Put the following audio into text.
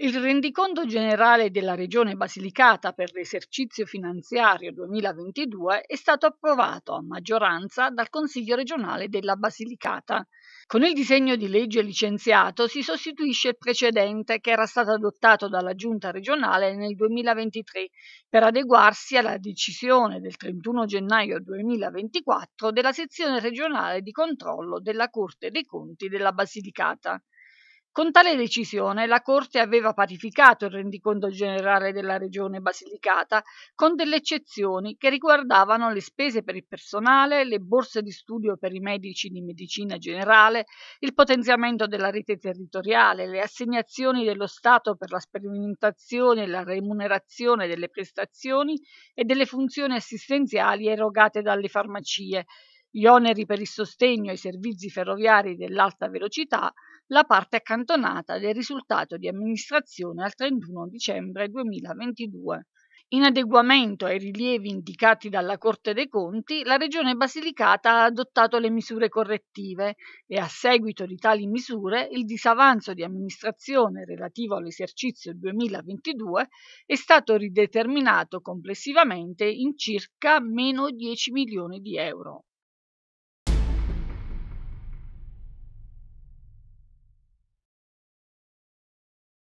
Il rendiconto generale della Regione Basilicata per l'esercizio finanziario 2022 è stato approvato a maggioranza dal Consiglio regionale della Basilicata. Con il disegno di legge licenziato si sostituisce il precedente che era stato adottato dalla Giunta regionale nel 2023 per adeguarsi alla decisione del 31 gennaio 2024 della sezione regionale di controllo della Corte dei Conti della Basilicata. Con tale decisione la Corte aveva parificato il rendiconto generale della Regione Basilicata con delle eccezioni che riguardavano le spese per il personale, le borse di studio per i medici di medicina generale, il potenziamento della rete territoriale, le assegnazioni dello Stato per la sperimentazione e la remunerazione delle prestazioni e delle funzioni assistenziali erogate dalle farmacie, gli oneri per il sostegno ai servizi ferroviari dell'alta velocità, la parte accantonata del risultato di amministrazione al 31 dicembre 2022. In adeguamento ai rilievi indicati dalla Corte dei Conti, la Regione Basilicata ha adottato le misure correttive e a seguito di tali misure il disavanzo di amministrazione relativo all'esercizio 2022 è stato rideterminato complessivamente in circa meno 10 milioni di euro.